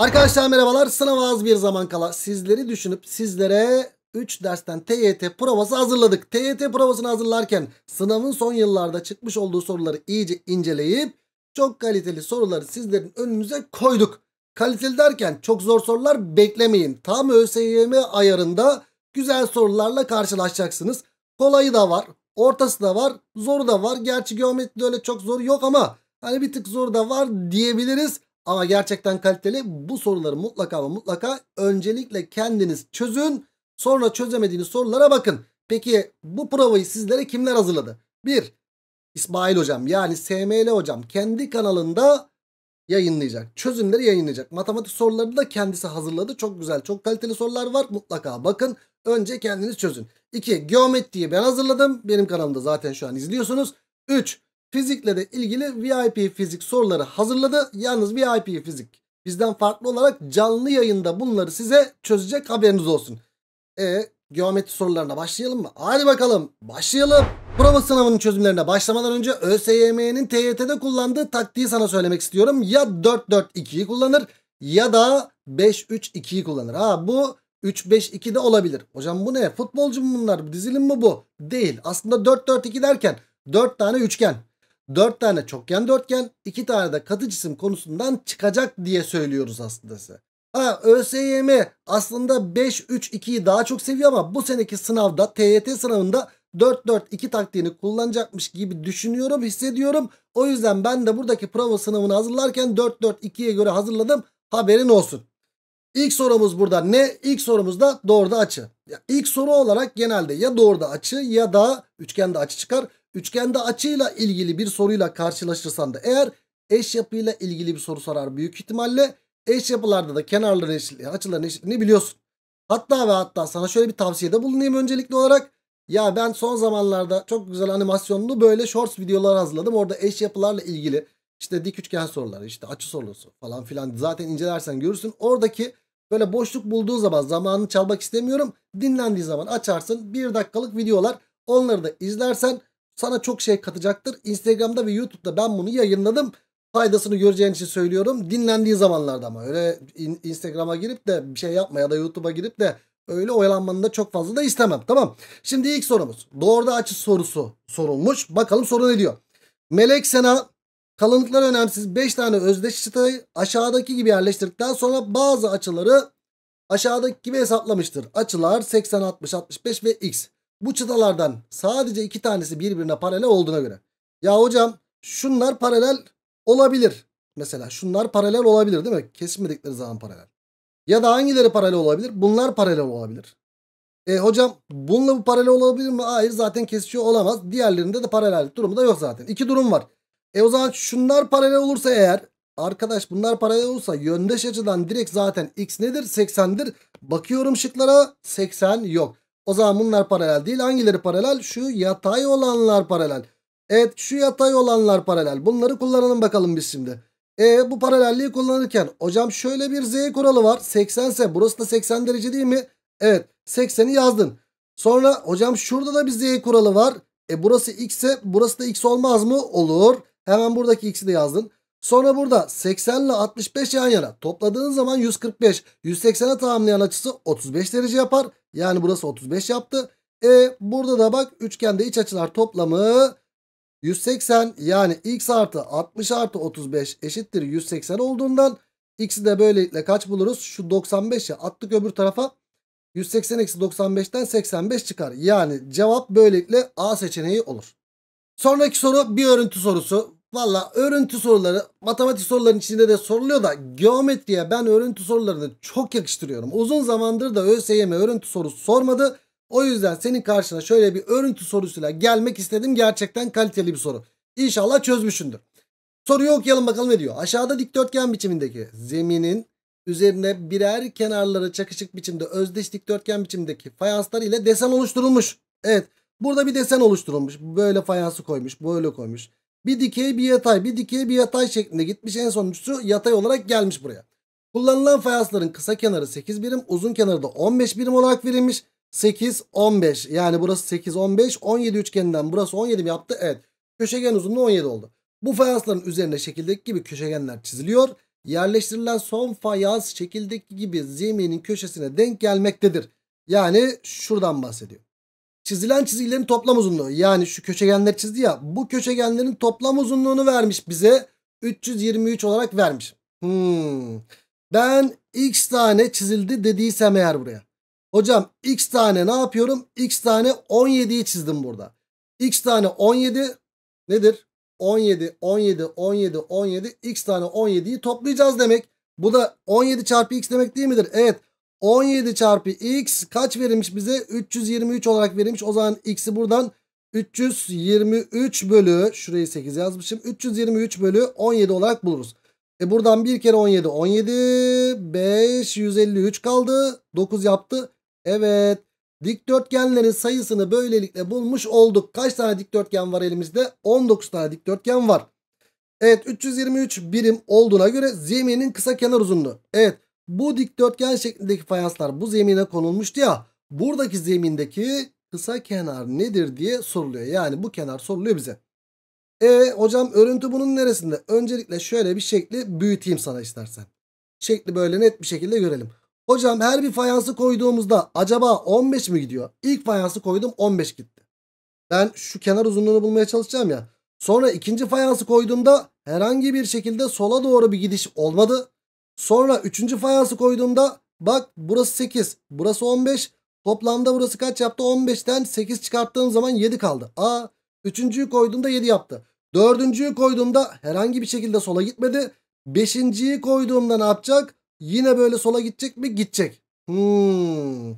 Arkadaşlar merhabalar sınav az bir zaman kala sizleri düşünüp sizlere 3 dersten TYT provası hazırladık. TYT provasını hazırlarken sınavın son yıllarda çıkmış olduğu soruları iyice inceleyip çok kaliteli soruları sizlerin önünüze koyduk. Kaliteli derken çok zor sorular beklemeyin. Tam ÖSYM ayarında güzel sorularla karşılaşacaksınız. Kolayı da var, ortası da var, zoru da var. Gerçi geometride öyle çok zor yok ama hani bir tık zor da var diyebiliriz ama gerçekten kaliteli. Bu soruları mutlaka ve mutlaka öncelikle kendiniz çözün. Sonra çözemediğiniz sorulara bakın. Peki bu provayı sizlere kimler hazırladı? 1. İsmail hocam yani SML hocam kendi kanalında yayınlayacak. Çözümleri yayınlayacak. Matematik sorularını da kendisi hazırladı. Çok güzel, çok kaliteli sorular var. Mutlaka bakın. Önce kendiniz çözün. 2. Geometriyi ben hazırladım. Benim kanalımda zaten şu an izliyorsunuz. 3 fizikle de ilgili VIP fizik soruları hazırladı. Yalnız VIP fizik bizden farklı olarak canlı yayında bunları size çözecek haberiniz olsun. E geometri sorularına başlayalım mı? Hadi bakalım başlayalım. Prova sınavının çözümlerine başlamadan önce ÖSYM'nin TYT'de kullandığı taktiği sana söylemek istiyorum. Ya 4-4-2'yi kullanır ya da 5-3-2'yi kullanır. Ha bu 3-5-2 de olabilir. Hocam bu ne? Futbolcu mu bunlar? Dizilim mi bu? Değil. Aslında 4-4-2 derken 4 tane üçgen. 4 tane çokgen dörtgen, 2 tane de katı cisim konusundan çıkacak diye söylüyoruz aslında size. Ha ÖSYM aslında 5-3-2'yi daha çok seviyor ama bu seneki sınavda TYT sınavında 4-4-2 taktiğini kullanacakmış gibi düşünüyorum hissediyorum. O yüzden ben de buradaki prova sınavını hazırlarken 4-4-2'ye göre hazırladım haberin olsun. İlk sorumuz burada ne? İlk sorumuz da doğruda açı. Ya ilk soru olarak genelde ya doğruda açı ya da üçgende açı çıkar üçgende açıyla ilgili bir soruyla karşılaşırsan da eğer eş yapıyla ilgili bir soru sorar büyük ihtimalle eş yapılarda da kenarların eşitliği, açıların eşitliğini biliyorsun. Hatta ve hatta sana şöyle bir tavsiyede bulunayım öncelikli olarak. Ya ben son zamanlarda çok güzel animasyonlu böyle shorts videolar hazırladım. Orada eş yapılarla ilgili işte dik üçgen soruları, işte açı sorusu falan filan zaten incelersen görürsün. Oradaki böyle boşluk bulduğu zaman zamanını çalmak istemiyorum. Dinlendiği zaman açarsın. Bir dakikalık videolar. Onları da izlersen sana çok şey katacaktır. Instagram'da ve YouTube'da ben bunu yayınladım. Faydasını göreceğin için söylüyorum. Dinlendiği zamanlarda ama öyle Instagram'a girip de bir şey yapma ya da YouTube'a girip de öyle oyalanmanı da çok fazla da istemem. Tamam. Şimdi ilk sorumuz. Doğruda açı sorusu sorulmuş. Bakalım soru ne diyor? Melek Sena kalınlıklar önemsiz 5 tane özdeş çıtayı aşağıdaki gibi yerleştirdikten sonra bazı açıları aşağıdaki gibi hesaplamıştır. Açılar 80, 60, 65 ve x bu çıtalardan sadece iki tanesi birbirine paralel olduğuna göre. Ya hocam şunlar paralel olabilir. Mesela şunlar paralel olabilir değil mi? Kesmedikleri zaman paralel. Ya da hangileri paralel olabilir? Bunlar paralel olabilir. E hocam bununla bu paralel olabilir mi? Hayır zaten kesişiyor olamaz. Diğerlerinde de paralel durumu da yok zaten. İki durum var. E o zaman şunlar paralel olursa eğer arkadaş bunlar paralel olursa yöndeş açıdan direkt zaten x nedir? 80'dir. Bakıyorum şıklara 80 yok. O zaman bunlar paralel değil. Hangileri paralel? Şu yatay olanlar paralel. Evet şu yatay olanlar paralel. Bunları kullanalım bakalım biz şimdi. E bu paralelliği kullanırken hocam şöyle bir z kuralı var. 80 ise burası da 80 derece değil mi? Evet 80'i yazdın. Sonra hocam şurada da bir z kuralı var. E burası x ise burası da x olmaz mı? Olur. Hemen buradaki x'i de yazdın. Sonra burada 80 ile 65 yan yana topladığın zaman 145. 180'e tamamlayan açısı 35 derece yapar. Yani burası 35 yaptı. E burada da bak üçgende iç açılar toplamı 180 yani x artı 60 artı 35 eşittir 180 olduğundan x'i de böylelikle kaç buluruz? Şu 95'i attık öbür tarafa 180 eksi 95'ten 85 çıkar. Yani cevap böylelikle A seçeneği olur. Sonraki soru bir örüntü sorusu. Valla örüntü soruları matematik soruların içinde de soruluyor da geometriye ben örüntü sorularını çok yakıştırıyorum. Uzun zamandır da ÖSYM örüntü sorusu sormadı. O yüzden senin karşına şöyle bir örüntü sorusuyla gelmek istedim. Gerçekten kaliteli bir soru. İnşallah çözmüşsündür. Soruyu okuyalım bakalım ne diyor. Aşağıda dikdörtgen biçimindeki zeminin üzerine birer kenarları çakışık biçimde özdeş dikdörtgen biçimdeki fayanslar ile desen oluşturulmuş. Evet burada bir desen oluşturulmuş. Böyle fayansı koymuş böyle koymuş. Bir dikey bir yatay bir dikey bir yatay şeklinde gitmiş en sonuncusu yatay olarak gelmiş buraya. Kullanılan fayansların kısa kenarı 8 birim uzun kenarı da 15 birim olarak verilmiş. 8 15 yani burası 8 15 17 üçgeninden burası 17 mi yaptı? Evet köşegen uzunluğu 17 oldu. Bu fayansların üzerine şekildeki gibi köşegenler çiziliyor. Yerleştirilen son fayans şekildeki gibi zeminin köşesine denk gelmektedir. Yani şuradan bahsediyor çizilen çizgilerin toplam uzunluğu yani şu köşegenleri çizdi ya bu köşegenlerin toplam uzunluğunu vermiş bize 323 olarak vermiş. Hmm. Ben x tane çizildi dediysem eğer buraya. Hocam x tane ne yapıyorum? x tane 17'yi çizdim burada. x tane 17 nedir? 17, 17, 17, 17. x tane 17'yi toplayacağız demek. Bu da 17 çarpı x demek değil midir? Evet. 17 çarpı x kaç verilmiş bize? 323 olarak verilmiş. O zaman x'i buradan 323 bölü şurayı 8 yazmışım. 323 bölü 17 olarak buluruz. E buradan bir kere 17 17 5 153 kaldı 9 yaptı. Evet dikdörtgenlerin sayısını böylelikle bulmuş olduk. Kaç tane dikdörtgen var elimizde? 19 tane dikdörtgen var. Evet 323 birim olduğuna göre zeminin kısa kenar uzunluğu. Evet bu dikdörtgen şeklindeki fayanslar bu zemine konulmuştu ya. Buradaki zemindeki kısa kenar nedir diye soruluyor. Yani bu kenar soruluyor bize. E hocam örüntü bunun neresinde? Öncelikle şöyle bir şekli büyüteyim sana istersen. Şekli böyle net bir şekilde görelim. Hocam her bir fayansı koyduğumuzda acaba 15 mi gidiyor? İlk fayansı koydum 15 gitti. Ben şu kenar uzunluğunu bulmaya çalışacağım ya. Sonra ikinci fayansı koyduğumda herhangi bir şekilde sola doğru bir gidiş olmadı. Sonra 3. fayansı koyduğumda bak burası 8, burası 15. Toplamda burası kaç yaptı? 15'ten 8 çıkarttığım zaman 7 kaldı. A, 3.yü koyduğumda 7 yaptı. 4.yü koyduğumda herhangi bir şekilde sola gitmedi. 5.yi koyduğumda ne yapacak? Yine böyle sola gidecek mi? Gidecek. Hmm.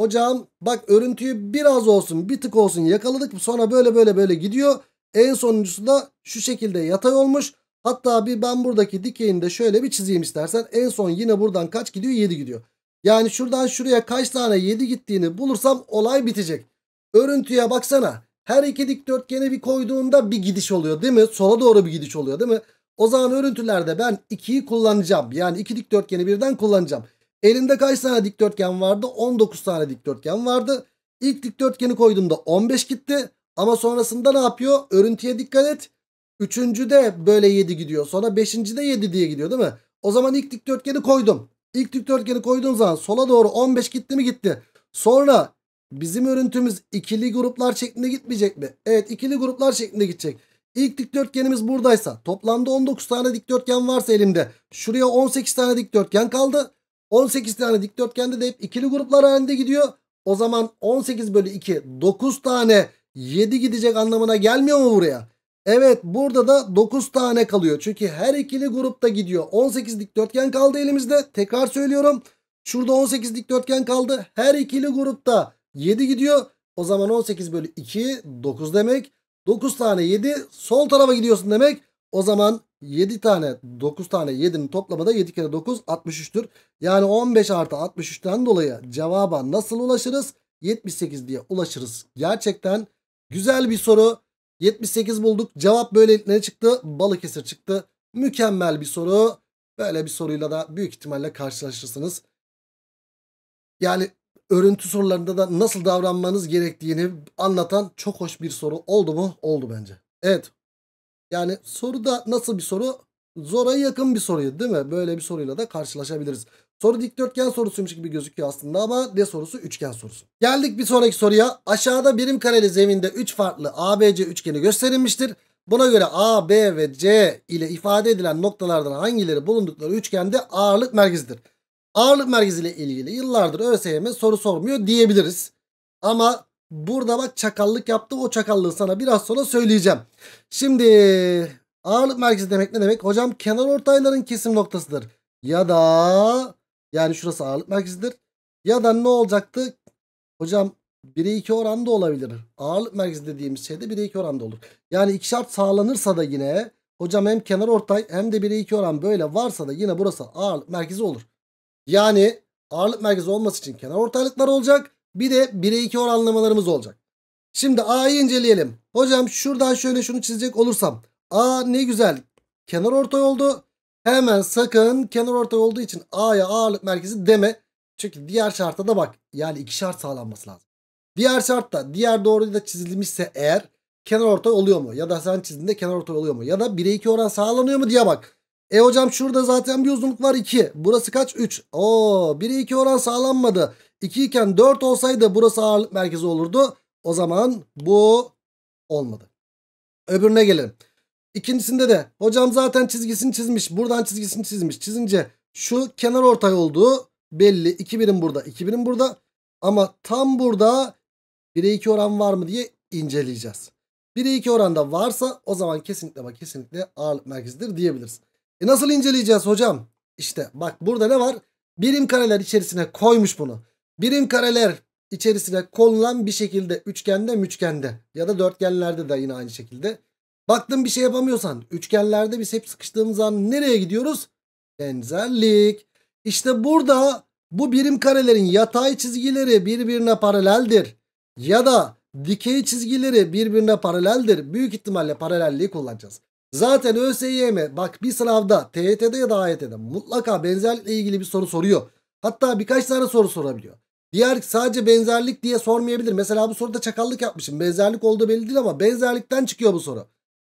Hocam bak örüntüyü biraz olsun bir tık olsun yakaladık. Sonra böyle böyle böyle gidiyor. En sonuncusu da şu şekilde yatay olmuş. Hatta bir ben buradaki dikeyini de şöyle bir çizeyim istersen. En son yine buradan kaç gidiyor? 7 gidiyor. Yani şuradan şuraya kaç tane 7 gittiğini bulursam olay bitecek. Örüntüye baksana. Her iki dikdörtgeni bir koyduğunda bir gidiş oluyor değil mi? Sola doğru bir gidiş oluyor değil mi? O zaman örüntülerde ben 2'yi kullanacağım. Yani 2 dikdörtgeni birden kullanacağım. Elimde kaç tane dikdörtgen vardı? 19 tane dikdörtgen vardı. İlk dikdörtgeni koyduğumda 15 gitti. Ama sonrasında ne yapıyor? Örüntüye dikkat et. Üçüncü de böyle 7 gidiyor. Sonra beşinci de 7 diye gidiyor değil mi? O zaman ilk dikdörtgeni koydum. İlk dikdörtgeni koyduğum zaman sola doğru 15 gitti mi gitti. Sonra bizim örüntümüz ikili gruplar şeklinde gitmeyecek mi? Evet ikili gruplar şeklinde gidecek. İlk dikdörtgenimiz buradaysa toplamda 19 tane dikdörtgen varsa elimde şuraya 18 tane dikdörtgen kaldı. 18 tane dikdörtgende de hep ikili gruplar halinde gidiyor. O zaman 18 bölü 2 9 tane 7 gidecek anlamına gelmiyor mu buraya? Evet burada da 9 tane kalıyor. Çünkü her ikili grupta gidiyor. 18 dikdörtgen kaldı elimizde. Tekrar söylüyorum. Şurada 18 dikdörtgen kaldı. Her ikili grupta 7 gidiyor. O zaman 18 bölü 2 9 demek. 9 tane 7 sol tarafa gidiyorsun demek. O zaman 7 tane 9 tane 7'nin toplamı da 7 kere 9 63'tür. Yani 15 artı 63'ten dolayı cevaba nasıl ulaşırız? 78 diye ulaşırız. Gerçekten güzel bir soru. 78 bulduk. Cevap böyle ne çıktı? Balıkesir çıktı. Mükemmel bir soru. Böyle bir soruyla da büyük ihtimalle karşılaşırsınız. Yani örüntü sorularında da nasıl davranmanız gerektiğini anlatan çok hoş bir soru. Oldu mu? Oldu bence. Evet. Yani soru da nasıl bir soru? Zora yakın bir soruydu, değil mi? Böyle bir soruyla da karşılaşabiliriz. Soru dikdörtgen sorusuymuş gibi gözüküyor aslında ama ne sorusu? Üçgen sorusu. Geldik bir sonraki soruya. Aşağıda birim kareli zeminde 3 farklı ABC üçgeni gösterilmiştir. Buna göre A, B ve C ile ifade edilen noktalardan hangileri bulundukları üçgende ağırlık merkezidir? Ağırlık merkezi ile ilgili yıllardır ÖSYM soru sormuyor diyebiliriz. Ama burada bak çakallık yaptı. O çakallığı sana biraz sonra söyleyeceğim. Şimdi ağırlık merkezi demek ne demek? Hocam kenar ortayların kesim noktasıdır. Ya da yani şurası ağırlık merkezidir. Ya da ne olacaktı? Hocam 1'e 2 oranda olabilir. Ağırlık merkezi dediğimiz şeyde 1'e 2 oranda olur. Yani iki şart sağlanırsa da yine hocam hem kenar ortay hem de 1'e 2 oran böyle varsa da yine burası ağırlık merkezi olur. Yani ağırlık merkezi olması için kenar ortaylıklar olacak. Bir de 1'e 2 oranlamalarımız olacak. Şimdi A'yı inceleyelim. Hocam şuradan şöyle şunu çizecek olursam. A ne güzel kenar ortay oldu. Hemen sakın kenar ortay olduğu için A'ya ağırlık merkezi deme. Çünkü diğer şartta da bak yani iki şart sağlanması lazım. Diğer şartta diğer doğruyu da çizilmişse eğer kenar ortay oluyor mu? Ya da sen çizdiğinde kenar ortay oluyor mu? Ya da 1'e 2 oran sağlanıyor mu diye bak. E hocam şurada zaten bir uzunluk var 2. Burası kaç? 3. Oo 1'e 2 oran sağlanmadı. 2 iken 4 olsaydı burası ağırlık merkezi olurdu. O zaman bu olmadı. Öbürüne gelelim. İkincisinde de hocam zaten çizgisini çizmiş. Buradan çizgisini çizmiş. Çizince şu kenar ortay olduğu belli. 2 birim burada 2 birim burada. Ama tam burada 1'e 2 oran var mı diye inceleyeceğiz. 1'e 2 oranda varsa o zaman kesinlikle bak kesinlikle ağırlık merkezidir diyebiliriz. E nasıl inceleyeceğiz hocam? İşte bak burada ne var? Birim kareler içerisine koymuş bunu. Birim kareler içerisine konulan bir şekilde üçgende, üçgende ya da dörtgenlerde de yine aynı şekilde Baktım bir şey yapamıyorsan üçgenlerde biz hep sıkıştığımız zaman nereye gidiyoruz? Benzerlik. İşte burada bu birim karelerin yatay çizgileri birbirine paraleldir. Ya da dikey çizgileri birbirine paraleldir. Büyük ihtimalle paralelliği kullanacağız. Zaten ÖSYM bak bir sınavda TET'de ya da AYT'de mutlaka benzerlikle ilgili bir soru soruyor. Hatta birkaç tane soru sorabiliyor. Diğer sadece benzerlik diye sormayabilir. Mesela bu soruda çakallık yapmışım. Benzerlik olduğu belli değil ama benzerlikten çıkıyor bu soru.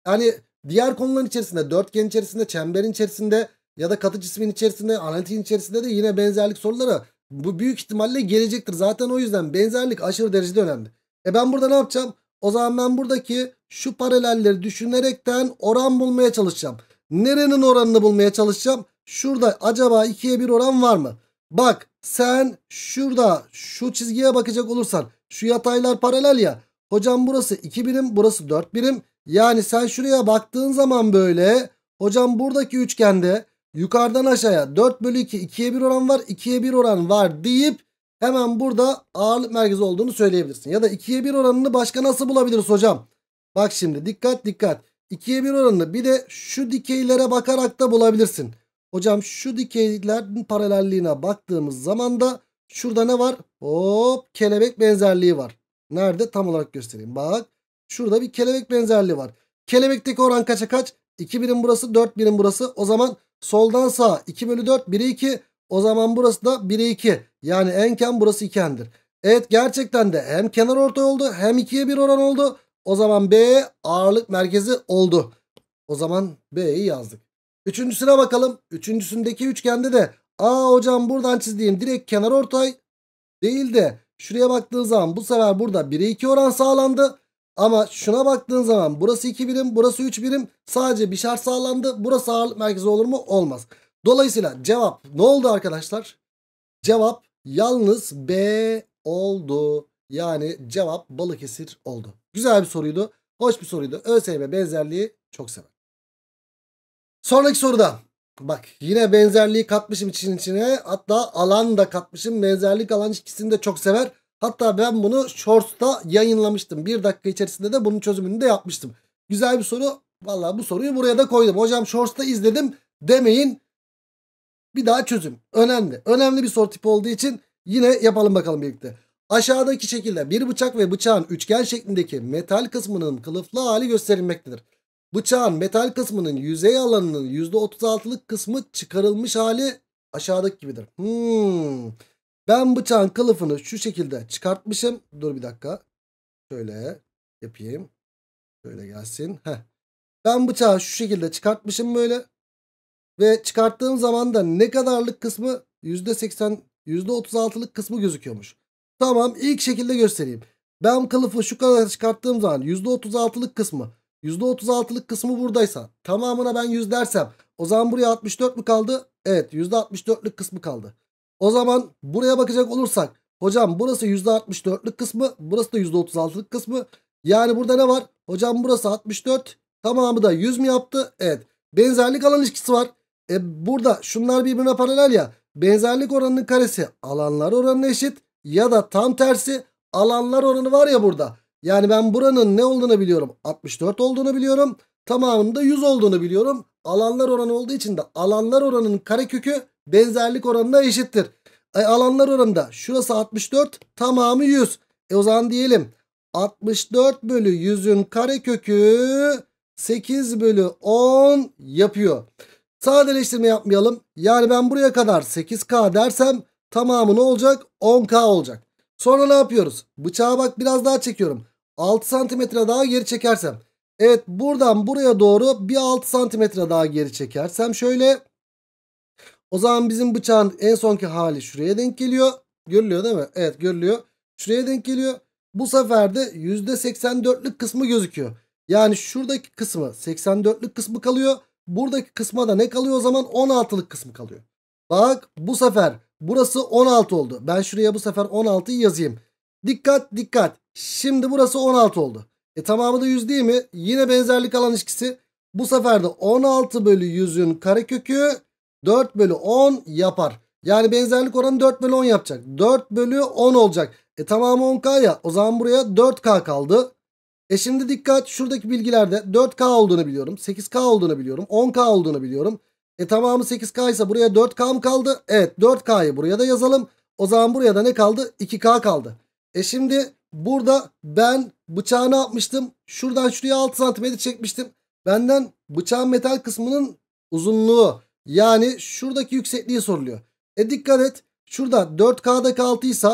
Yani diğer konuların içerisinde dörtgen içerisinde çemberin içerisinde ya da katı cismin içerisinde analitiğin içerisinde de yine benzerlik soruları bu büyük ihtimalle gelecektir. Zaten o yüzden benzerlik aşırı derecede önemli. E ben burada ne yapacağım? O zaman ben buradaki şu paralelleri düşünerekten oran bulmaya çalışacağım. Nerenin oranını bulmaya çalışacağım? Şurada acaba 2'ye 1 oran var mı? Bak sen şurada şu çizgiye bakacak olursan şu yataylar paralel ya. Hocam burası 2 birim burası 4 birim. Yani sen şuraya baktığın zaman böyle hocam buradaki üçgende yukarıdan aşağıya 4 bölü 2 2'ye 1 oran var 2'ye 1 oran var deyip hemen burada ağırlık merkezi olduğunu söyleyebilirsin. Ya da 2'ye 1 oranını başka nasıl bulabiliriz hocam? Bak şimdi dikkat dikkat. 2'ye 1 oranını bir de şu dikeylere bakarak da bulabilirsin. Hocam şu dikeylerin paralelliğine baktığımız zaman da şurada ne var? Hop kelebek benzerliği var. Nerede? Tam olarak göstereyim. Bak Şurada bir kelebek benzerliği var. Kelebekteki oran kaça kaç? 2 birim burası 4 birim burası. O zaman soldan sağa 2 bölü 4 1'e 2. O zaman burası da 1'e 2. Yani enken burası ikendir. Evet gerçekten de hem kenar orta oldu hem 2'ye 1 oran oldu. O zaman B ağırlık merkezi oldu. O zaman B'yi yazdık. Üçüncüsüne bakalım. Üçüncüsündeki üçgende de aa hocam buradan çizdiğim direkt kenar ortay değil de şuraya baktığın zaman bu sefer burada 1'e 2 oran sağlandı. Ama şuna baktığın zaman burası 2 birim burası 3 birim sadece bir şart sağlandı. Burası ağırlık merkezi olur mu? Olmaz. Dolayısıyla cevap ne oldu arkadaşlar? Cevap yalnız B oldu. Yani cevap Balıkesir oldu. Güzel bir soruydu. Hoş bir soruydu. ÖSYM benzerliği çok sever. Sonraki soruda bak yine benzerliği katmışım için içine. Hatta alan da katmışım. Benzerlik alan ikisini de çok sever. Hatta ben bunu Shorts'ta yayınlamıştım. Bir dakika içerisinde de bunun çözümünü de yapmıştım. Güzel bir soru. Valla bu soruyu buraya da koydum. Hocam Shorts'ta izledim demeyin. Bir daha çözüm. Önemli. Önemli bir soru tipi olduğu için yine yapalım bakalım birlikte. Aşağıdaki şekilde bir bıçak ve bıçağın üçgen şeklindeki metal kısmının kılıflı hali gösterilmektedir. Bıçağın metal kısmının yüzey alanının %36'lık kısmı çıkarılmış hali aşağıdaki gibidir. Hmm. Ben bıçağın kılıfını şu şekilde çıkartmışım. Dur bir dakika. Şöyle yapayım. Şöyle gelsin. Heh. Ben bıçağı şu şekilde çıkartmışım böyle. Ve çıkarttığım zaman da ne kadarlık kısmı %80 %36'lık kısmı gözüküyormuş. Tamam ilk şekilde göstereyim. Ben kılıfı şu kadar çıkarttığım zaman %36'lık kısmı %36'lık kısmı buradaysa tamamına ben 100 dersem o zaman buraya 64 mi kaldı? Evet %64'lük kısmı kaldı. O zaman buraya bakacak olursak hocam burası %64'lük kısmı burası da %36'lık kısmı. Yani burada ne var? Hocam burası 64 tamamı da 100 mü yaptı? Evet. Benzerlik alan ilişkisi var. E burada şunlar birbirine paralel ya. Benzerlik oranının karesi alanlar oranına eşit ya da tam tersi alanlar oranı var ya burada. Yani ben buranın ne olduğunu biliyorum. 64 olduğunu biliyorum. Tamamında 100 olduğunu biliyorum. Alanlar oranı olduğu için de alanlar oranının karekökü benzerlik oranına eşittir. E, alanlar oranında şurası 64 tamamı 100. E o zaman diyelim 64 bölü 100'ün karekökü 8 bölü 10 yapıyor. Sadeleştirme yapmayalım. Yani ben buraya kadar 8K dersem tamamı ne olacak? 10K olacak. Sonra ne yapıyoruz? Bıçağa bak biraz daha çekiyorum. 6 santimetre daha geri çekersem. Evet buradan buraya doğru bir 6 santimetre daha geri çekersem şöyle o zaman bizim bıçağın en sonki hali şuraya denk geliyor. Görülüyor değil mi? Evet görülüyor. Şuraya denk geliyor. Bu sefer de %84'lük kısmı gözüküyor. Yani şuradaki kısmı 84'lük kısmı kalıyor. Buradaki kısma da ne kalıyor o zaman? 16'lık kısmı kalıyor. Bak bu sefer burası 16 oldu. Ben şuraya bu sefer 16'yı yazayım. Dikkat dikkat. Şimdi burası 16 oldu. E tamamı da 100 değil mi? Yine benzerlik alan ilişkisi. Bu sefer de 16 bölü 100'ün karekökü 4 bölü 10 yapar. Yani benzerlik oranı 4 bölü 10 yapacak. 4 bölü 10 olacak. E tamamı 10K ya. O zaman buraya 4K kaldı. E şimdi dikkat şuradaki bilgilerde 4K olduğunu biliyorum. 8K olduğunu biliyorum. 10K olduğunu biliyorum. E tamamı 8K ise buraya 4K mı kaldı? Evet 4K'yı buraya da yazalım. O zaman buraya da ne kaldı? 2K kaldı. E şimdi burada ben bıçağını atmıştım. Şuradan şuraya 6 cm çekmiştim. Benden bıçağın metal kısmının uzunluğu yani şuradaki yüksekliği soruluyor. E dikkat et. Şurada 4K'daki 6 ise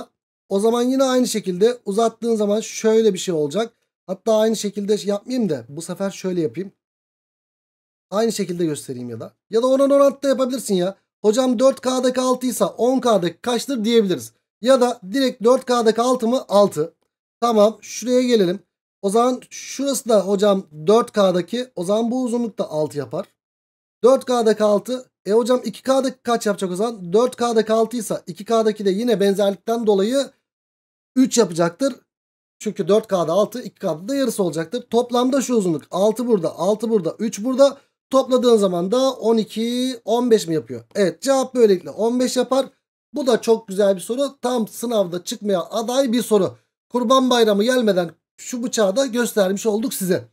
o zaman yine aynı şekilde uzattığın zaman şöyle bir şey olacak. Hatta aynı şekilde şey yapmayayım da bu sefer şöyle yapayım. Aynı şekilde göstereyim ya da. Ya da oran orantıda yapabilirsin ya. Hocam 4K'daki 6 ise 10K'daki kaçtır diyebiliriz. Ya da direkt 4K'daki 6 mı? 6. Tamam şuraya gelelim. O zaman şurası da hocam 4K'daki o zaman bu uzunlukta da 6 yapar. 4K'daki 6. E hocam 2K'daki kaç yapacak o zaman? 4K'daki 6 ise 2K'daki de yine benzerlikten dolayı 3 yapacaktır. Çünkü 4K'da 6 2K'da da yarısı olacaktır. Toplamda şu uzunluk 6 burada 6 burada 3 burada. Topladığın zaman da 12 15 mi yapıyor? Evet cevap böylelikle 15 yapar. Bu da çok güzel bir soru. Tam sınavda çıkmaya aday bir soru. Kurban bayramı gelmeden şu bıçağı da göstermiş olduk size.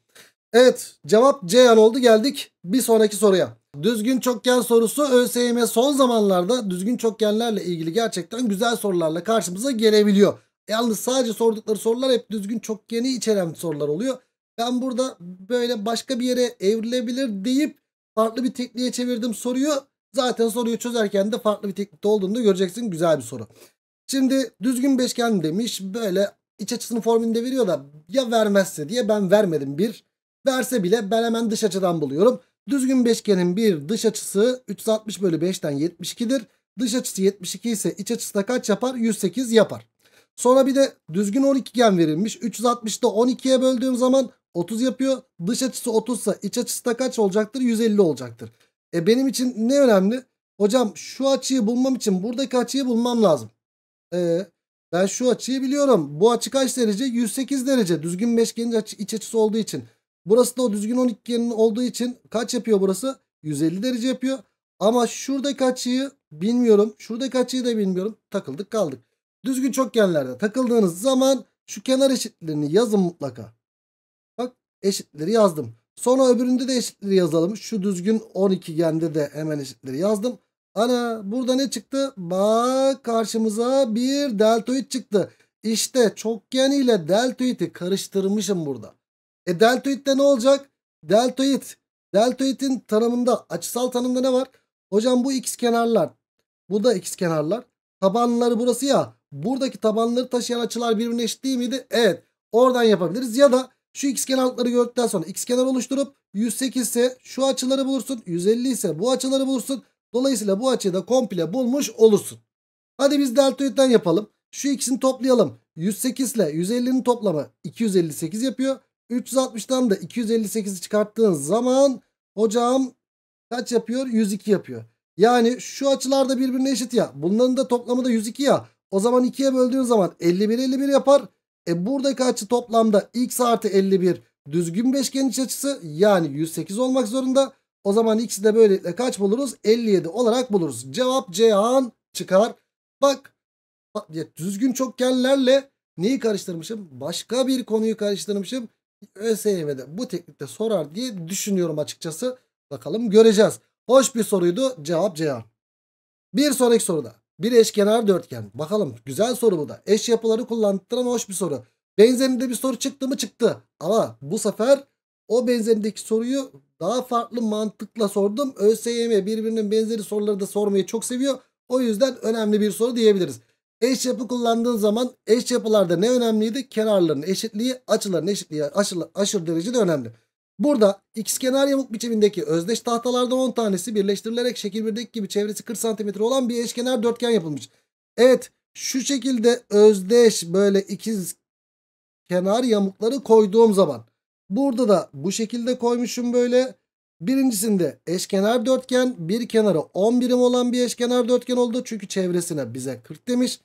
Evet cevap Ceyhan oldu geldik bir sonraki soruya. Düzgün çokgen sorusu ÖSYM son zamanlarda düzgün çokgenlerle ilgili gerçekten güzel sorularla karşımıza gelebiliyor. Yalnız sadece sordukları sorular hep düzgün çokgeni içeren sorular oluyor. Ben burada böyle başka bir yere evrilebilir deyip farklı bir tekniğe çevirdim soruyu. Zaten soruyu çözerken de farklı bir teknikte olduğunu da göreceksin. Güzel bir soru. Şimdi düzgün beşgen demiş. Böyle iç açısının formülünde veriyor da ya vermezse diye ben vermedim bir verse bile ben hemen dış açıdan buluyorum. Düzgün beşgenin bir dış açısı 360 bölü 5'ten 72'dir. Dış açısı 72 ise iç açısı da kaç yapar? 108 yapar. Sonra bir de düzgün 12 gen verilmiş. 360'da 12'ye böldüğüm zaman 30 yapıyor. Dış açısı 30 ise iç açısı da kaç olacaktır? 150 olacaktır. E benim için ne önemli? Hocam şu açıyı bulmam için buradaki açıyı bulmam lazım. E, ben şu açıyı biliyorum. Bu açı kaç derece? 108 derece. Düzgün beşgenin iç açısı olduğu için. Burası da o düzgün 12 üçgenin olduğu için kaç yapıyor burası? 150 derece yapıyor. Ama şuradaki açıyı bilmiyorum. Şuradaki açıyı da bilmiyorum. Takıldık kaldık. Düzgün çokgenlerde takıldığınız zaman şu kenar eşitlerini yazın mutlaka. Bak eşitleri yazdım. Sonra öbüründe de eşitleri yazalım. Şu düzgün 12 gende de hemen eşitleri yazdım. Ana burada ne çıktı? Bak karşımıza bir deltoid çıktı. İşte çokgen ile deltoidi karıştırmışım burada. E deltoidde ne olacak? Deltoid. Deltoidin tanımında açısal tanımda ne var? Hocam bu x kenarlar. Bu da x kenarlar. Tabanları burası ya. Buradaki tabanları taşıyan açılar birbirine eşit değil miydi? Evet. Oradan yapabiliriz. Ya da şu x kenarlıkları gördükten sonra x kenar oluşturup 108 ise şu açıları bulursun. 150 ise bu açıları bulursun. Dolayısıyla bu açıyı da komple bulmuş olursun. Hadi biz deltoidden yapalım. Şu ikisini toplayalım. 108 ile 150'nin toplamı 258 yapıyor. 360'dan da 258'i çıkarttığın zaman hocam kaç yapıyor? 102 yapıyor. Yani şu açılar da birbirine eşit ya. Bunların da toplamı da 102 ya. O zaman 2'ye böldüğün zaman 51 51 yapar. E buradaki açı toplamda x artı 51 düzgün beşgen iç açısı yani 108 olmak zorunda. O zaman x'i de böylelikle kaç buluruz? 57 olarak buluruz. Cevap Ceyhan çıkar. Bak düzgün çokgenlerle neyi karıştırmışım? Başka bir konuyu karıştırmışım. ÖSYM'de bu teknikte sorar diye düşünüyorum açıkçası. Bakalım göreceğiz. Hoş bir soruydu. Cevap cevap. Bir sonraki soruda. Bir eşkenar dörtgen. Bakalım güzel soru bu da. Eş yapıları kullandıran hoş bir soru. Benzerinde bir soru çıktı mı çıktı. Ama bu sefer o benzerindeki soruyu daha farklı mantıkla sordum. ÖSYM birbirinin benzeri soruları da sormayı çok seviyor. O yüzden önemli bir soru diyebiliriz. Eş yapı kullandığın zaman eş yapılarda ne önemliydi? Kenarların eşitliği, açıların eşitliği aşırı, aşırı derecede önemli. Burada ikizkenar yamuk biçimindeki özdeş tahtalardan 10 tanesi birleştirilerek şekil 1'deki gibi çevresi 40 cm olan bir eşkenar dörtgen yapılmış. Evet şu şekilde özdeş böyle ikiz kenar yamukları koyduğum zaman burada da bu şekilde koymuşum böyle Birincisinde eşkenar dörtgen bir kenarı 10 birim olan bir eşkenar dörtgen oldu. Çünkü çevresine bize 40 demiş.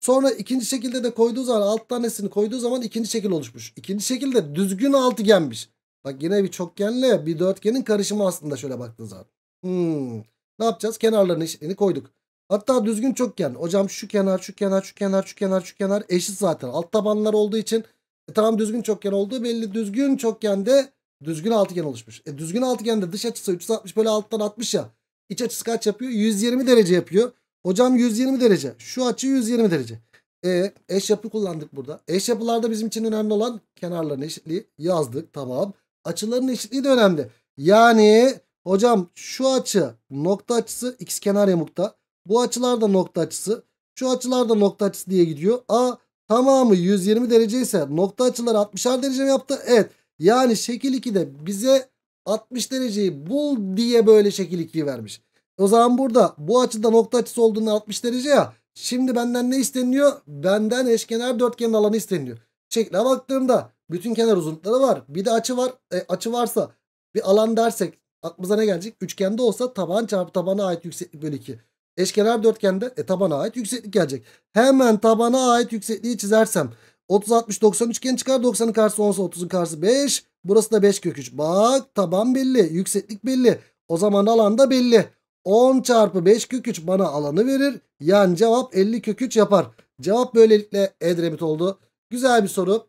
Sonra ikinci şekilde de koyduğu zaman alt tanesini koyduğu zaman ikinci şekil oluşmuş. İkinci şekilde düzgün altıgenmiş. Bak yine bir çokgenle bir dörtgenin karışımı aslında şöyle baktığın zaman. Hmm. Ne yapacağız? Kenarlarını eşitini koyduk. Hatta düzgün çokgen. Hocam şu kenar, şu kenar, şu kenar, şu kenar, şu kenar eşit zaten. Alt tabanlar olduğu için e, tamam düzgün çokgen olduğu belli. Düzgün çokgen de Düzgün altıgen oluşmuş. E, düzgün altıgende dış açısı 360 bölü 6'dan 60 ya. İç açısı kaç yapıyor? 120 derece yapıyor. Hocam 120 derece. Şu açı 120 derece. E, eş yapı kullandık burada. Eş yapılarda bizim için önemli olan kenarların eşitliği yazdık. Tamam. Açıların eşitliği de önemli. Yani hocam şu açı nokta açısı x kenar yamukta. Bu açılarda nokta açısı. Şu açılarda nokta açısı diye gidiyor. A tamamı 120 derece ise nokta açıları 60'ar derece mi yaptı? Evet. Yani şekil 2'de bize 60 dereceyi bul diye böyle şekil 2'yi vermiş. O zaman burada bu açıda nokta açısı olduğunda 60 derece ya. Şimdi benden ne isteniyor? Benden eşkenar dörtgenin alanı isteniyor. Şekle baktığımda bütün kenar uzunlukları var. Bir de açı var. E, açı varsa bir alan dersek aklımıza ne gelecek? Üçgende olsa taban çarpı tabana ait yükseklik bölü 2. Eşkenar dörtgende e, tabana ait yükseklik gelecek. Hemen tabana ait yüksekliği çizersem 30 60 90 üçgen çıkar. 90'ın karşısı 10 30'un karşısı 5. Burası da 5 kök 3. Bak taban belli. Yükseklik belli. O zaman alan da belli. 10 çarpı 5 kök 3 bana alanı verir. Yani cevap 50 kök 3 yapar. Cevap böylelikle Edremit oldu. Güzel bir soru.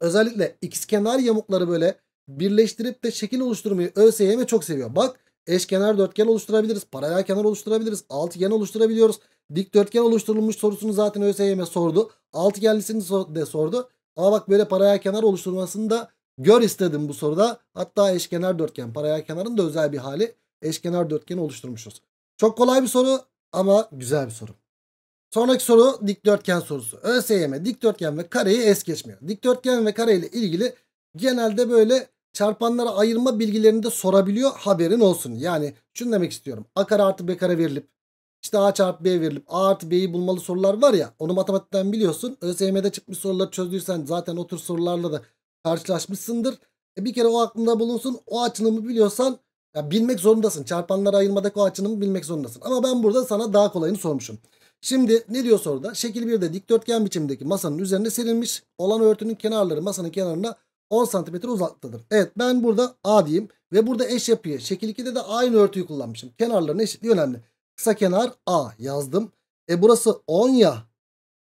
Özellikle ikizkenar yamukları böyle birleştirip de şekil oluşturmayı ÖSYM çok seviyor. Bak eşkenar dörtgen oluşturabiliriz. Paralel kenar oluşturabiliriz. Altıgen oluşturabiliyoruz. Dikdörtgen oluşturulmuş sorusunu zaten ÖSYM e sordu. Altıgenlisini de sordu. Ama bak böyle paraya kenar oluşturmasını da gör istedim bu soruda. Hatta eşkenar dörtgen paraya kenarın da özel bir hali. Eşkenar dörtgeni oluşturmuşuz. Çok kolay bir soru ama güzel bir soru. Sonraki soru dikdörtgen sorusu. ÖSYM e dikdörtgen ve kareyi es geçmiyor. Dikdörtgen ve kare ile ilgili genelde böyle çarpanlara ayırma bilgilerini de sorabiliyor haberin olsun. Yani şunu demek istiyorum. A kare artı B kare verilip işte A çarpı B verilip A artı B'yi bulmalı sorular var ya onu matematikten biliyorsun. ÖSYM'de çıkmış soruları çözdüysen zaten otur sorularla da karşılaşmışsındır. E bir kere o aklında bulunsun o açılımı biliyorsan ya bilmek zorundasın. Çarpanlara ayırmadaki o açılımı bilmek zorundasın. Ama ben burada sana daha kolayını sormuşum. Şimdi ne diyor soruda? Şekil 1'de dikdörtgen biçimdeki masanın üzerinde serilmiş olan örtünün kenarları masanın kenarına 10 cm uzaklıktadır. Evet ben burada A diyeyim ve burada eş yapıyı şekil 2'de de aynı örtüyü kullanmışım. Kenarların eşitliği önemli. Kısa kenar A yazdım. E burası 10 ya.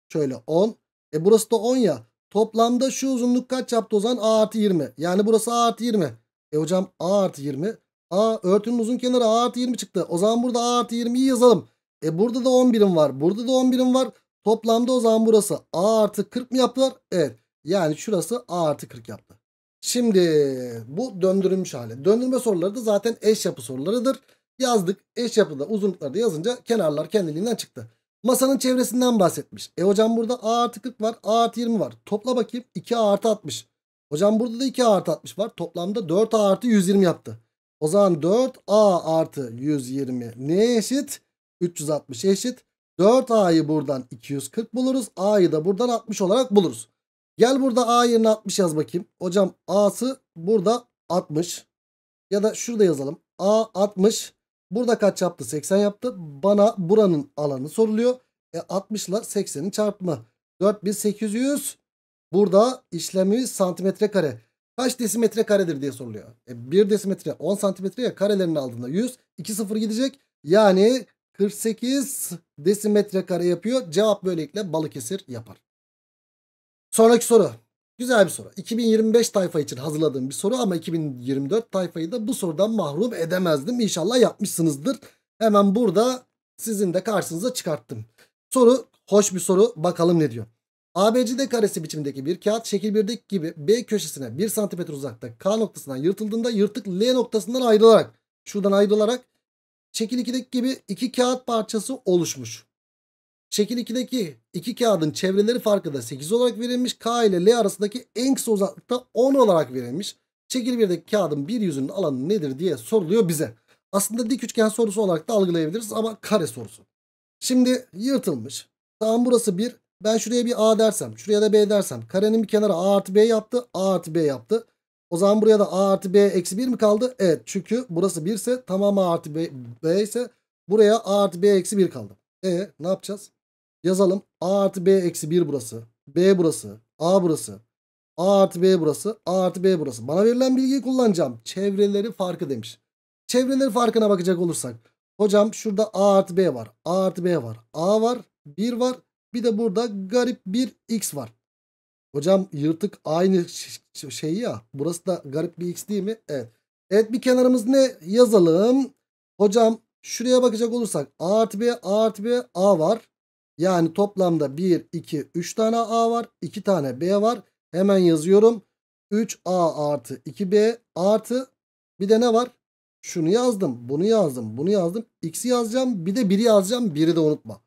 Şöyle 10. E burası da 10 ya. Toplamda şu uzunluk kaç yaptı o zaman? A artı 20. Yani burası A artı 20. E hocam A artı 20. A örtünün uzun kenarı A artı 20 çıktı. O zaman burada A artı 20'yi yazalım. E burada da 11'im var. Burada da 11'im var. Toplamda o zaman burası A artı 40 mı yaptılar? Evet. Yani şurası A artı 40 yaptı. Şimdi bu döndürülmüş hali. Döndürme soruları da zaten eş yapı sorularıdır. Yazdık. Eş yapıda uzunluklarda yazınca kenarlar kendiliğinden çıktı. Masanın çevresinden bahsetmiş. E hocam burada A artı 40 var. A artı 20 var. Topla bakayım. 2 A artı 60. Hocam burada da 2 A artı 60 var. Toplamda 4 A artı 120 yaptı. O zaman 4 A artı 120 ne eşit? 360 eşit. 4 A'yı buradan 240 buluruz. A'yı da buradan 60 olarak buluruz. Gel burada A yerine 60 yaz bakayım. Hocam A'sı burada 60. Ya da şurada yazalım. A 60. Burada kaç yaptı? 80 yaptı. Bana buranın alanı soruluyor. E 60 ile 80'in çarpımı. 4800. Burada işlemimiz santimetre kare. Kaç desimetre karedir diye soruluyor. E 1 desimetre 10 santimetre ya karelerini aldığında 100. 2 0 gidecek. Yani 48 desimetre kare yapıyor. Cevap böylelikle Balıkesir yapar. Sonraki soru. Güzel bir soru. 2025 tayfa için hazırladığım bir soru ama 2024 tayfayı da bu sorudan mahrum edemezdim. İnşallah yapmışsınızdır. Hemen burada sizin de karşınıza çıkarttım. Soru hoş bir soru. Bakalım ne diyor. ABCD karesi biçimindeki bir kağıt şekil 1'deki gibi B köşesine 1 cm uzakta K noktasından yırtıldığında yırtık L noktasından ayrılarak şuradan ayrılarak şekil 2'deki gibi iki kağıt parçası oluşmuş. Şekil 2'deki iki kağıdın çevreleri farkı da 8 olarak verilmiş. K ile L arasındaki en kısa uzaklıkta 10 olarak verilmiş. Şekil 1'deki kağıdın bir yüzünün alanı nedir diye soruluyor bize. Aslında dik üçgen sorusu olarak da algılayabiliriz ama kare sorusu. Şimdi yırtılmış. Tamam burası 1. Ben şuraya bir A dersem, şuraya da B dersem. Karenin bir kenarı A artı B yaptı, A artı B yaptı. O zaman buraya da A artı B eksi 1 mi kaldı? Evet çünkü burası 1 ise tamam A artı B, B ise buraya A artı B eksi 1 kaldı. E ne yapacağız? Yazalım. A artı B eksi 1 burası. B burası. A burası. A artı B burası. A artı B burası. Bana verilen bilgiyi kullanacağım. Çevreleri farkı demiş. Çevreleri farkına bakacak olursak. Hocam şurada A artı B var. A artı B var. A var. 1 var. Bir de burada garip bir X var. Hocam yırtık aynı şey ya. Burası da garip bir X değil mi? Evet. Evet bir kenarımız ne? Yazalım. Hocam şuraya bakacak olursak A artı B, A artı B, A var. Yani toplamda 1, 2, 3 tane A var. 2 tane B var. Hemen yazıyorum. 3A artı 2B artı bir de ne var? Şunu yazdım, bunu yazdım, bunu yazdım. X'i yazacağım, bir de 1'i yazacağım. 1'i de unutma.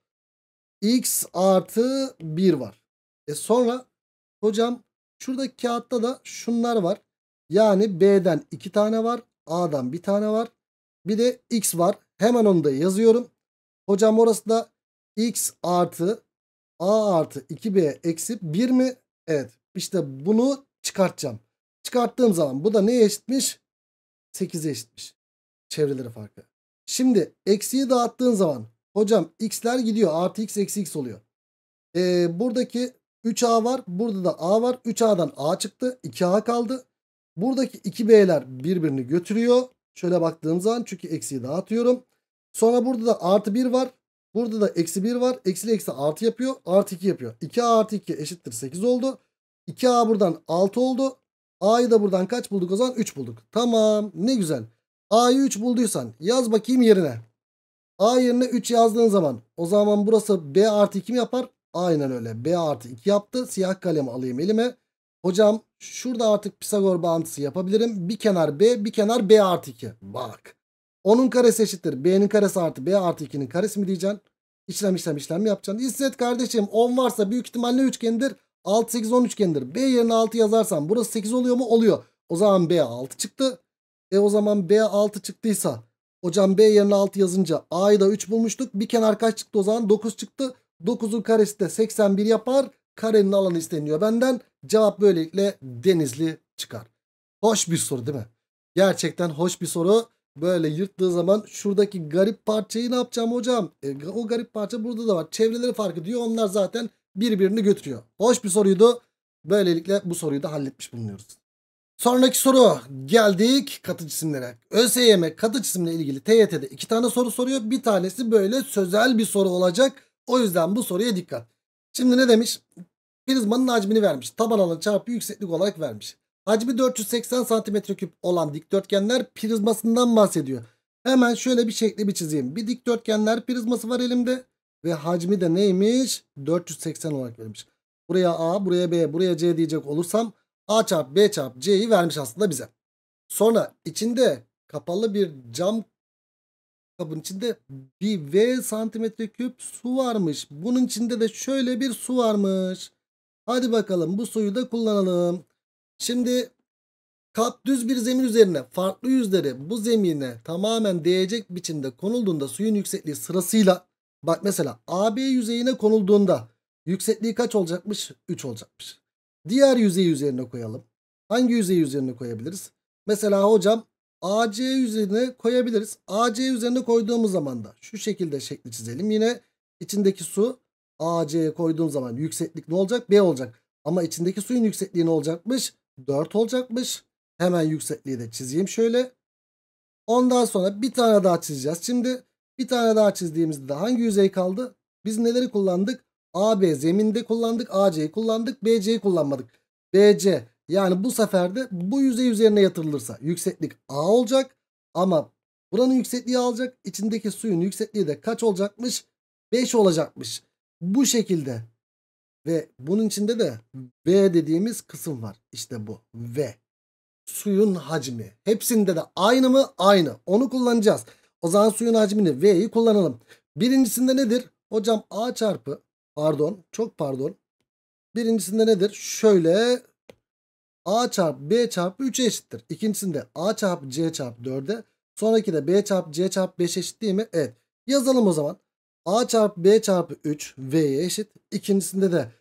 X artı 1 var. E sonra hocam şurada kağıtta da şunlar var. Yani B'den 2 tane var. A'dan 1 tane var. Bir de X var. Hemen onu da yazıyorum. Hocam orası da x artı a artı 2b eksi 1 mi? Evet. İşte bunu çıkartacağım. Çıkarttığım zaman bu da neye eşitmiş? 8'e eşitmiş. Çevreleri farkı. Şimdi eksiyi dağıttığın zaman hocam x'ler gidiyor. Artı x eksi x oluyor. Ee, buradaki 3a var. Burada da a var. 3a'dan a çıktı. 2a kaldı. Buradaki 2b'ler birbirini götürüyor. Şöyle baktığım zaman çünkü eksiyi dağıtıyorum. Sonra burada da artı 1 var. Burada da eksi 1 var. Eksi eksi artı yapıyor. Artı 2 yapıyor. 2a artı 2 eşittir 8 oldu. 2a buradan 6 oldu. a'yı da buradan kaç bulduk o zaman? 3 bulduk. Tamam ne güzel. a'yı 3 bulduysan yaz bakayım yerine. a yerine 3 yazdığın zaman o zaman burası b artı 2 mi yapar? Aynen öyle. b artı 2 yaptı. Siyah kalemi alayım elime. Hocam şurada artık Pisagor bağıntısı yapabilirim. Bir kenar b bir kenar b artı 2. Bak. 10'un karesi eşittir. B'nin karesi artı B artı 2'nin karesi mi diyeceksin? İşlem işlem işlem mi yapacaksın? İzzet kardeşim 10 varsa büyük ihtimalle üçgendir. 6 8 10 üçgendir. B yerine 6 yazarsan burası 8 oluyor mu? Oluyor. O zaman B 6 çıktı. E o zaman B 6 çıktıysa hocam B yerine 6 yazınca A'yı da 3 bulmuştuk. Bir kenar kaç çıktı o zaman? 9 çıktı. 9'un karesi de 81 yapar. Karenin alanı isteniyor benden. Cevap böylelikle denizli çıkar. Hoş bir soru değil mi? Gerçekten hoş bir soru böyle yırttığı zaman şuradaki garip parçayı ne yapacağım hocam? E, o garip parça burada da var. Çevreleri fark ediyor. Onlar zaten birbirini götürüyor. Hoş bir soruydu. Böylelikle bu soruyu da halletmiş bulunuyoruz. Sonraki soru geldik katı cisimlere. ÖSYM katı cisimle ilgili TYT'de iki tane soru soruyor. Bir tanesi böyle sözel bir soru olacak. O yüzden bu soruya dikkat. Şimdi ne demiş? Prizmanın hacmini vermiş. Taban alanı çarpı yükseklik olarak vermiş. Hacmi 480 santimetre küp olan dikdörtgenler prizmasından bahsediyor. Hemen şöyle bir şekli bir çizeyim. Bir dikdörtgenler prizması var elimde. Ve hacmi de neymiş? 480 olarak vermiş. Buraya A, buraya B, buraya C diyecek olursam A çarp B çarp C'yi vermiş aslında bize. Sonra içinde kapalı bir cam kabın içinde bir V santimetre küp su varmış. Bunun içinde de şöyle bir su varmış. Hadi bakalım bu suyu da kullanalım. Şimdi kap düz bir zemin üzerine farklı yüzleri bu zemine tamamen değecek biçimde konulduğunda suyun yüksekliği sırasıyla bak mesela AB yüzeyine konulduğunda yüksekliği kaç olacakmış? 3 olacakmış. Diğer yüzey üzerine koyalım. Hangi yüzey üzerine koyabiliriz? Mesela hocam AC üzerine koyabiliriz. AC üzerine koyduğumuz zaman da şu şekilde şekli çizelim. Yine içindeki su AC'ye koyduğum zaman yükseklik ne olacak? B olacak. Ama içindeki suyun yüksekliği ne olacakmış? 4 olacakmış. Hemen yüksekliği de çizeyim şöyle. Ondan sonra bir tane daha çizeceğiz. Şimdi bir tane daha çizdiğimizde hangi yüzey kaldı? Biz neleri kullandık? AB zeminde kullandık. AC'yi kullandık. BC'yi kullanmadık. BC yani bu sefer de bu yüzey üzerine yatırılırsa yükseklik A olacak. Ama buranın yüksekliği alacak. İçindeki suyun yüksekliği de kaç olacakmış? 5 olacakmış. Bu şekilde ve bunun içinde de V dediğimiz kısım var. İşte bu V. Suyun hacmi. Hepsinde de aynı mı? Aynı. Onu kullanacağız. O zaman suyun hacmini V'yi kullanalım. Birincisinde nedir? Hocam A çarpı pardon çok pardon. Birincisinde nedir? Şöyle A çarpı B çarpı 3'e eşittir. İkincisinde A çarpı C çarpı 4'e. Sonraki de B çarpı C çarpı 5 eşit değil mi? Evet. Yazalım o zaman. A çarpı B çarpı 3 V'ye eşit. İkincisinde de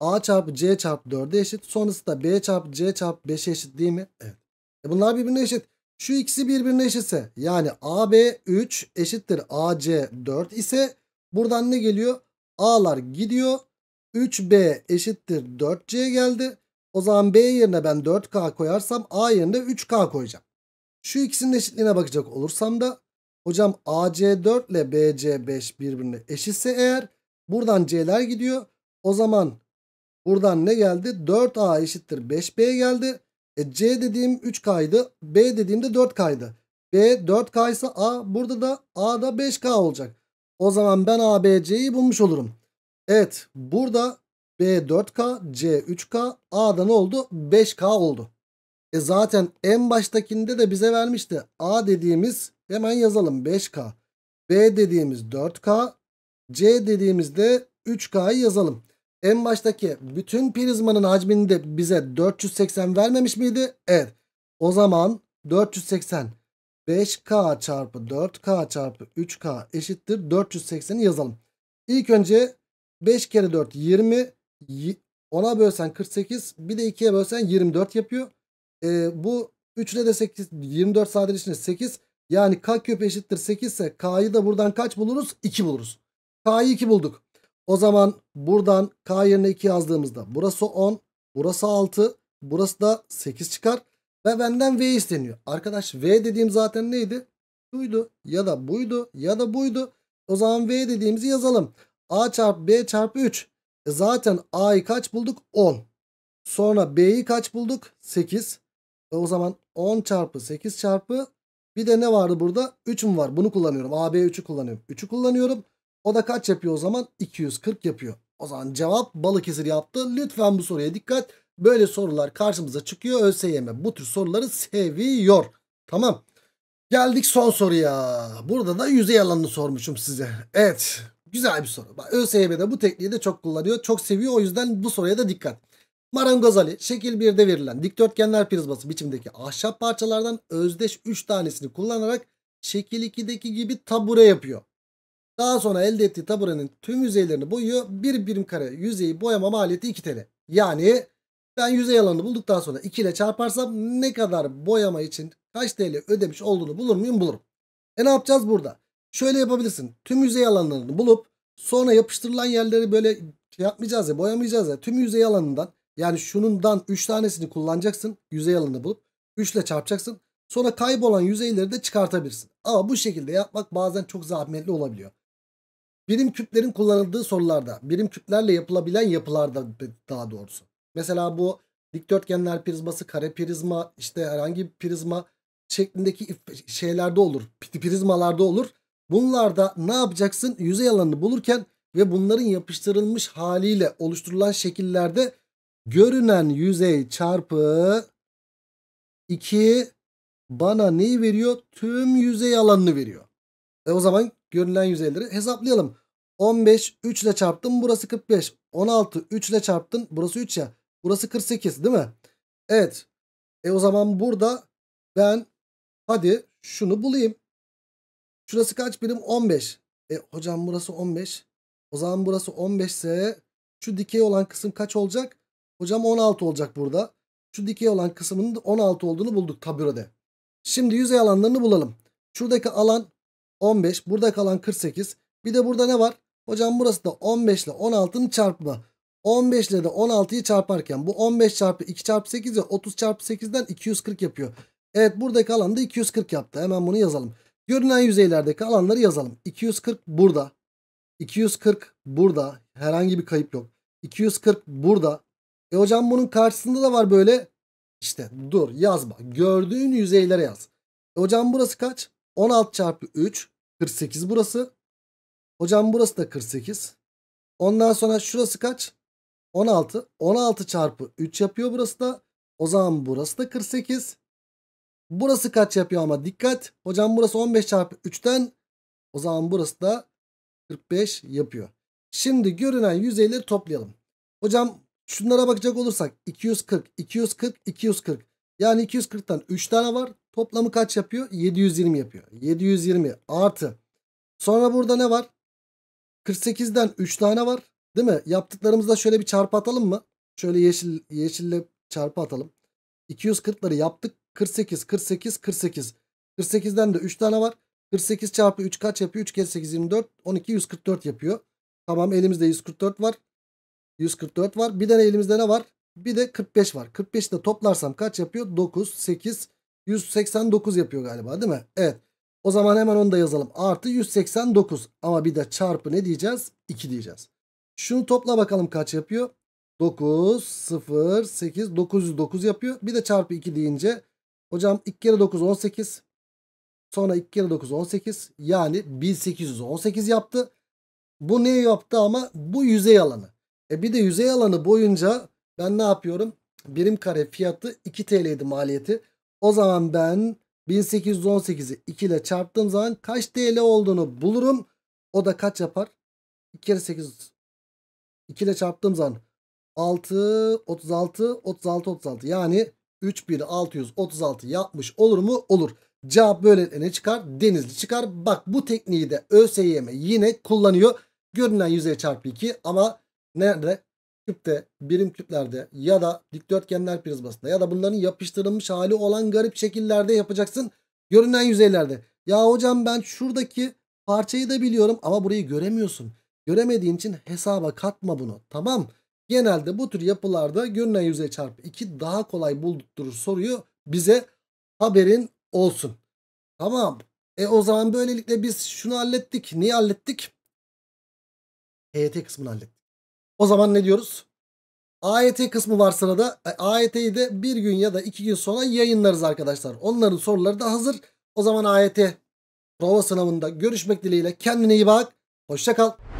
A çarpı C çarpı 4'e eşit. Sonrası da B çarpı C çarpı 5'e eşit değil mi? Evet. E bunlar birbirine eşit. Şu ikisi birbirine eşitse yani AB 3 eşittir AC 4 ise buradan ne geliyor? A'lar gidiyor. 3B eşittir 4C geldi. O zaman B yerine ben 4K koyarsam A yerine 3K koyacağım. Şu ikisinin eşitliğine bakacak olursam da Hocam AC4 ile BC5 birbirine eşitse eğer buradan C'ler gidiyor. O zaman buradan ne geldi? 4A eşittir 5B geldi. E C dediğim 3 kaydı. B dediğim de 4 kaydı. B 4 kaysa A burada da A da 5K olacak. O zaman ben ABC'yi bulmuş olurum. Evet burada B 4K, C 3K, A'da ne oldu? 5K oldu. E zaten en baştakinde de bize vermişti. A dediğimiz Hemen yazalım 5K. B dediğimiz 4K. C dediğimizde 3K'yı yazalım. En baştaki bütün prizmanın hacmini de bize 480 vermemiş miydi? Evet. O zaman 480 5K çarpı 4K çarpı 3K eşittir 480'i yazalım. İlk önce 5 kere 4 20 10'a bölsen 48 bir de 2'ye bölsen 24 yapıyor. E, bu 3 ile de 8 24 sadeleşince 8 yani k küp eşittir 8 ise k'yı da buradan kaç buluruz? 2 buluruz. K'yı 2 bulduk. O zaman buradan k yerine 2 yazdığımızda burası 10, burası 6, burası da 8 çıkar. Ve benden v isteniyor. Arkadaş v dediğim zaten neydi? Buydu ya da buydu ya da buydu. O zaman v dediğimizi yazalım. a çarpı b çarpı 3. E zaten a'yı kaç bulduk? 10. Sonra b'yi kaç bulduk? 8. E o zaman 10 çarpı 8 çarpı bir de ne vardı burada? mü var. Bunu kullanıyorum. AB3'ü kullanıyorum. 3'ü kullanıyorum. O da kaç yapıyor o zaman? 240 yapıyor. O zaman cevap Balıkesir yaptı. Lütfen bu soruya dikkat. Böyle sorular karşımıza çıkıyor. ÖSYM bu tür soruları seviyor. Tamam. Geldik son soruya. Burada da yüzey alanını sormuşum size. Evet. Güzel bir soru. ÖSYM'de bu tekniği de çok kullanıyor. Çok seviyor. O yüzden bu soruya da dikkat. Marangoz şekil 1'de verilen dikdörtgenler prizması biçimdeki ahşap parçalardan özdeş 3 tanesini kullanarak şekil 2'deki gibi tabure yapıyor. Daha sonra elde ettiği taburenin tüm yüzeylerini boyuyor. Bir birim kare yüzeyi boyama maliyeti 2 TL. Yani ben yüzey alanını bulduktan sonra 2 ile çarparsam ne kadar boyama için kaç TL ödemiş olduğunu bulur muyum? Bulurum. E ne yapacağız burada? Şöyle yapabilirsin. Tüm yüzey alanlarını bulup sonra yapıştırılan yerleri böyle şey yapmayacağız ya boyamayacağız ya. Tüm yüzey alanından yani şunundan 3 tanesini kullanacaksın. Yüzey alanını bulup 3 ile çarpacaksın. Sonra kaybolan yüzeyleri de çıkartabilirsin. Ama bu şekilde yapmak bazen çok zahmetli olabiliyor. Birim küplerin kullanıldığı sorularda, birim küplerle yapılabilen yapılarda daha doğrusu. Mesela bu dikdörtgenler prizması, kare prizma, işte herhangi bir prizma şeklindeki şeylerde olur. Prizmalarda olur. Bunlarda ne yapacaksın? Yüzey alanını bulurken ve bunların yapıştırılmış haliyle oluşturulan şekillerde görünen yüzey çarpı 2 bana neyi veriyor? Tüm yüzey alanını veriyor. E o zaman görünen yüzeyleri hesaplayalım. 15 3 ile çarptım burası 45. 16 3 ile çarptın burası 3 ya. Burası 48 değil mi? Evet. E o zaman burada ben hadi şunu bulayım. Şurası kaç birim? 15. E hocam burası 15. O zaman burası 15 ise şu dikey olan kısım kaç olacak? Hocam 16 olacak burada. Şu dikey olan kısmının 16 olduğunu bulduk tabürede. Şimdi yüzey alanlarını bulalım. Şuradaki alan 15. Buradaki alan 48. Bir de burada ne var? Hocam burası da 15 ile 16'nın çarpımı. 15 ile de 16'yı çarparken bu 15 çarpı 2 çarpı 8 ya 30 çarpı 8'den 240 yapıyor. Evet buradaki da 240 yaptı. Hemen bunu yazalım. Görünen yüzeylerdeki alanları yazalım. 240 burada. 240 burada. Herhangi bir kayıp yok. 240 burada. E hocam bunun karşısında da var böyle. İşte dur yazma. Gördüğün yüzeylere yaz. E hocam burası kaç? 16 çarpı 3. 48 burası. Hocam burası da 48. Ondan sonra şurası kaç? 16. 16 çarpı 3 yapıyor burası da. O zaman burası da 48. Burası kaç yapıyor ama dikkat. Hocam burası 15 çarpı 3'ten. O zaman burası da 45 yapıyor. Şimdi görünen yüzeyleri toplayalım. Hocam Şunlara bakacak olursak 240, 240, 240. Yani 240'tan 3 tane var. Toplamı kaç yapıyor? 720 yapıyor. 720 artı. Sonra burada ne var? 48'den 3 tane var. Değil mi? Yaptıklarımızda şöyle bir çarpı atalım mı? Şöyle yeşil yeşille çarpı atalım. 240'ları yaptık. 48, 48, 48. 48'den de 3 tane var. 48 çarpı 3 kaç yapıyor? 3 kez 8 24. 12 144 yapıyor. Tamam elimizde 144 var. 144 var. Bir tane elimizde ne var? Bir de 45 var. 45'i de toplarsam kaç yapıyor? 9, 8, 189 yapıyor galiba değil mi? Evet. O zaman hemen onu da yazalım. Artı 189 ama bir de çarpı ne diyeceğiz? 2 diyeceğiz. Şunu topla bakalım kaç yapıyor? 9, 0, 8, 909 yapıyor. Bir de çarpı 2 deyince hocam 2 kere 9 18. Sonra 2 kere 9 18. Yani 1818 yaptı. Bu ne yaptı ama bu yüzey alanı. E bir de yüzey alanı boyunca ben ne yapıyorum? Birim kare fiyatı 2 TL idi maliyeti. O zaman ben 1818'i 2 ile çarptığım zaman kaç TL olduğunu bulurum. O da kaç yapar? 2 kere 8 2 ile çarptığım zaman 6 36 36 36 yani 3636 yapmış olur mu? Olur. Cevap böyle ne çıkar? Denizli çıkar. Bak bu tekniği de ÖSYM yine kullanıyor. Görünen yüzeye çarpı 2 ama Nerede? Küpte, birim küplerde ya da dikdörtgenler prizmasında ya da bunların yapıştırılmış hali olan garip şekillerde yapacaksın. Görünen yüzeylerde. Ya hocam ben şuradaki parçayı da biliyorum ama burayı göremiyorsun. Göremediğin için hesaba katma bunu. Tamam. Genelde bu tür yapılarda görünen yüzey çarpı 2 daha kolay buldurur soruyu bize haberin olsun. Tamam. E o zaman böylelikle biz şunu hallettik. Niye hallettik? HT kısmını hallettik. O zaman ne diyoruz? AYT e kısmı var sırada. E, AYT'yi e de bir gün ya da iki gün sonra yayınlarız arkadaşlar. Onların soruları da hazır. O zaman AYT prova sınavında görüşmek dileğiyle. Kendine iyi bak. Hoşçakal. kal.